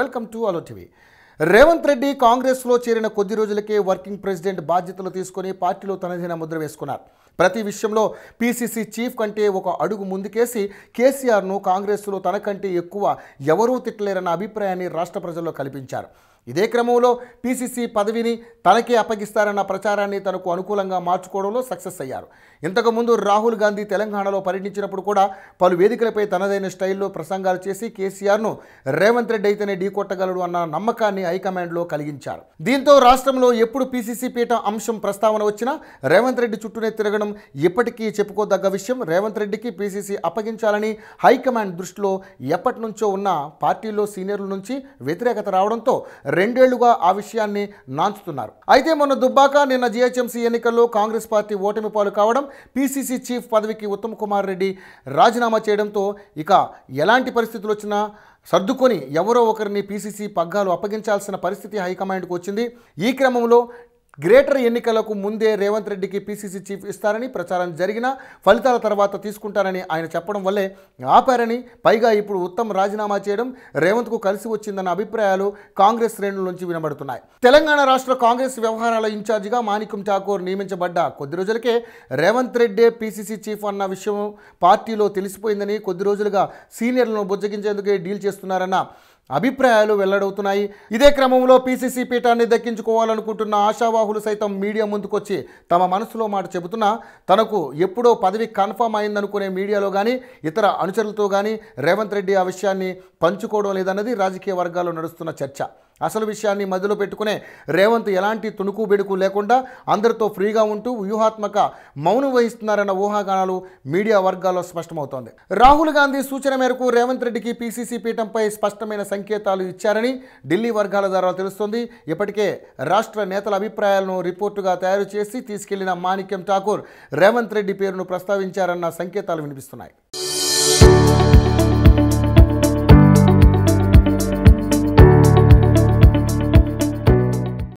welcome to అలో TV Revanth Reddy కాంగ్రెస్లో చేరిన కొద్ది రోజులకే వర్కింగ్ ప్రెసిడెంట్ బాధ్యతలు తీసుకుని పార్టీలో తనదైన ముద్ర వేసుకున్నారు ప్రతి విషయంలో పీసీసీ చీఫ్ కంటే ఒక అడుగు ముందుకేసి కేసీఆర్ను కాంగ్రెస్లో తనకంటే ఎక్కువ ఎవరూ తిట్టలేరన్న అభిప్రాయాన్ని రాష్ట్ర ప్రజల్లో కల్పించారు ఇదే క్రమంలో పీసీసీ పదవిని తనకే అప్పగిస్తారన్న ప్రచారాన్ని తనకు అనుకూలంగా మార్చుకోవడంలో సక్సెస్ అయ్యారు ఇంతకుముందు రాహుల్ గాంధీ తెలంగాణలో పర్యటించినప్పుడు కూడా పలు వేదికలపై తనదైన స్టైల్లో ప్రసంగాలు చేసి కేసీఆర్ను రేవంత్ రెడ్డి అయితేనే ఢీకొట్టగలడు అన్న నమ్మకాన్ని హైకమాండ్లో కలిగించారు దీంతో రాష్ట్రంలో ఎప్పుడు పీసీసీ పీఠ అంశం ప్రస్తావన వచ్చినా రేవంత్ రెడ్డి చుట్టూనే తిరగడం ఉండడం ఇప్పటికీ చెప్పుకోదగ్గ విషయం రేవంత్ రెడ్డికి పీసీసీ అప్పగించాలని హైకమాండ్ దృష్టిలో ఎప్పటి నుంచో ఉన్న పార్టీలో సీనియర్ల నుంచి వ్యతిరేకత రావడంతో రెండేళ్లుగా ఆ విషయాన్ని నాంచుతున్నారు అయితే మొన్న దుబ్బాక నిన్న జిహెచ్ఎంసీ ఎన్నికల్లో కాంగ్రెస్ పార్టీ ఓటమి పాలు కావడం పీసీసీ చీఫ్ పదవికి ఉత్తమ్ కుమార్ రెడ్డి రాజీనామా చేయడంతో ఇక ఎలాంటి పరిస్థితులు వచ్చినా సర్దుకొని ఎవరో ఒకరిని పీసీసీ పగ్గాలు అప్పగించాల్సిన పరిస్థితి హైకమాండ్కు వచ్చింది ఈ క్రమంలో గ్రేటర్ ఎన్నికలకు ముందే రేవంత్ రెడ్డికి పీసీసీ చీఫ్ ఇస్తారని ప్రచారం జరిగిన ఫలితాల తర్వాత తీసుకుంటారని ఆయన చెప్పడం వల్లే ఆపారని పైగా ఇప్పుడు ఉత్తమ్ రాజీనామా చేయడం రేవంత్కు కలిసి వచ్చిందన్న అభిప్రాయాలు కాంగ్రెస్ శ్రేణుల నుంచి వినబడుతున్నాయి తెలంగాణ రాష్ట్ర కాంగ్రెస్ వ్యవహారాల ఇన్ఛార్జిగా మాణిక్యం ఠాకూర్ నియమించబడ్డ కొద్ది రోజులకే రేవంత్ రెడ్డే పీసీసీ చీఫ్ అన్న విషయం పార్టీలో తెలిసిపోయిందని కొద్ది రోజులుగా సీనియర్లను బుజ్జగించేందుకే డీల్ చేస్తున్నారన్న అభిప్రాయాలు వెల్లడవుతున్నాయి ఇదే క్రమంలో పీసీసీ పీఠాన్ని దక్కించుకోవాలనుకుంటున్న ఆశావాహులు సైతం మీడియా ముందుకొచ్చి తమ మనసులో మాట చెబుతున్నా తనకు ఎప్పుడో పదవి కన్ఫామ్ అయిందనుకునే మీడియాలో కానీ ఇతర అనుచరులతో కానీ రేవంత్ రెడ్డి ఆ విషయాన్ని పంచుకోవడం లేదన్నది రాజకీయ వర్గాల్లో నడుస్తున్న చర్చ అసలు విషయాన్ని మధ్యలో పెట్టుకునే రేవంత్ ఎలాంటి తుణుకు బెడుకు లేకుండా అందరితో ఫ్రీగా ఉంటూ వ్యూహాత్మక మౌనం వహిస్తున్నారన్న ఊహాగానాలు మీడియా వర్గాల్లో స్పష్టమవుతోంది రాహుల్ గాంధీ సూచన మేరకు రేవంత్ రెడ్డికి పీసీసీ పీఠంపై స్పష్టమైన సంకేతాలు ఇచ్చారని ఢిల్లీ వర్గాల ద్వారా తెలుస్తోంది ఇప్పటికే రాష్ట్ర నేతల అభిప్రాయాలను రిపోర్టుగా తయారు చేసి తీసుకెళ్లిన మాణిక్యం ఠాకూర్ రేవంత్ రెడ్డి పేరును ప్రస్తావించారన్న సంకేతాలు వినిపిస్తున్నాయి